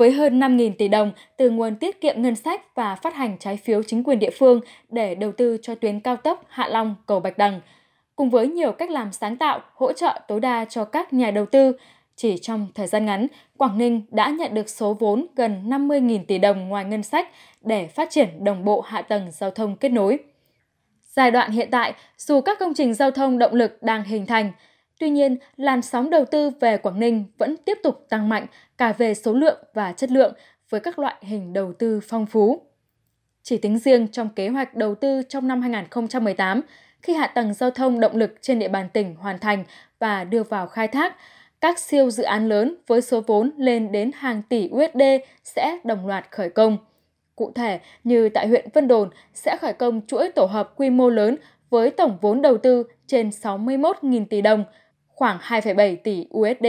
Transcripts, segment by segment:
với hơn 5.000 tỷ đồng từ nguồn tiết kiệm ngân sách và phát hành trái phiếu chính quyền địa phương để đầu tư cho tuyến cao tốc Hạ Long – Cầu Bạch Đằng. Cùng với nhiều cách làm sáng tạo, hỗ trợ tối đa cho các nhà đầu tư, chỉ trong thời gian ngắn, Quảng Ninh đã nhận được số vốn gần 50.000 tỷ đồng ngoài ngân sách để phát triển đồng bộ hạ tầng giao thông kết nối. Giai đoạn hiện tại, dù các công trình giao thông động lực đang hình thành, Tuy nhiên, làn sóng đầu tư về Quảng Ninh vẫn tiếp tục tăng mạnh cả về số lượng và chất lượng với các loại hình đầu tư phong phú. Chỉ tính riêng trong kế hoạch đầu tư trong năm 2018, khi hạ tầng giao thông động lực trên địa bàn tỉnh hoàn thành và đưa vào khai thác, các siêu dự án lớn với số vốn lên đến hàng tỷ USD sẽ đồng loạt khởi công. Cụ thể, như tại huyện Vân Đồn sẽ khởi công chuỗi tổ hợp quy mô lớn với tổng vốn đầu tư trên 61.000 tỷ đồng khoảng 2,7 tỷ USD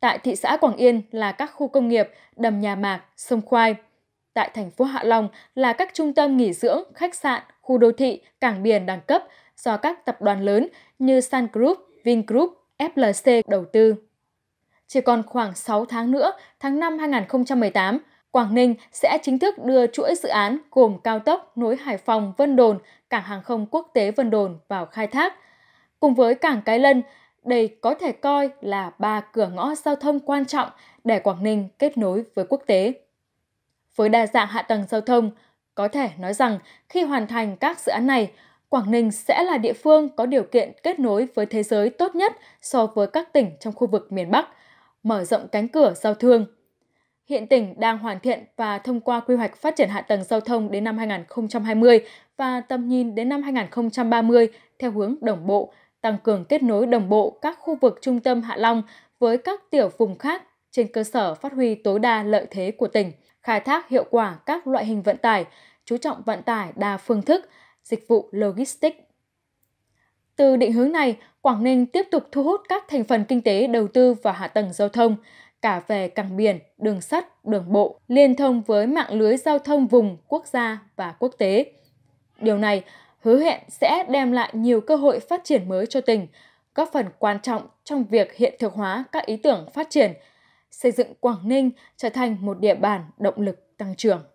tại thị xã Quảng Yên là các khu công nghiệp Đầm Nhà Mạc, Sông Khoai. Tại thành phố Hạ Long là các trung tâm nghỉ dưỡng, khách sạn, khu đô thị, cảng biển đẳng cấp do các tập đoàn lớn như Sun Group, Vingroup, FLC đầu tư. Chỉ còn khoảng 6 tháng nữa, tháng 5 2018, Quảng Ninh sẽ chính thức đưa chuỗi dự án gồm cao tốc nối Hải Phòng, Vân Đồn, cảng hàng không quốc tế Vân Đồn vào khai thác. Cùng với cảng Cái Lân, đây có thể coi là ba cửa ngõ giao thông quan trọng để Quảng Ninh kết nối với quốc tế. Với đa dạng hạ tầng giao thông, có thể nói rằng khi hoàn thành các dự án này, Quảng Ninh sẽ là địa phương có điều kiện kết nối với thế giới tốt nhất so với các tỉnh trong khu vực miền Bắc, mở rộng cánh cửa giao thương. Hiện tỉnh đang hoàn thiện và thông qua quy hoạch phát triển hạ tầng giao thông đến năm 2020 và tầm nhìn đến năm 2030 theo hướng đồng bộ, tăng cường kết nối đồng bộ các khu vực trung tâm Hạ Long với các tiểu vùng khác trên cơ sở phát huy tối đa lợi thế của tỉnh, khai thác hiệu quả các loại hình vận tải, chú trọng vận tải đa phương thức, dịch vụ logistics. Từ định hướng này, Quảng Ninh tiếp tục thu hút các thành phần kinh tế đầu tư vào hạ tầng giao thông, cả về cảng biển, đường sắt, đường bộ, liên thông với mạng lưới giao thông vùng, quốc gia và quốc tế. Điều này hứa hẹn sẽ đem lại nhiều cơ hội phát triển mới cho tỉnh, góp phần quan trọng trong việc hiện thực hóa các ý tưởng phát triển, xây dựng Quảng Ninh trở thành một địa bàn động lực tăng trưởng.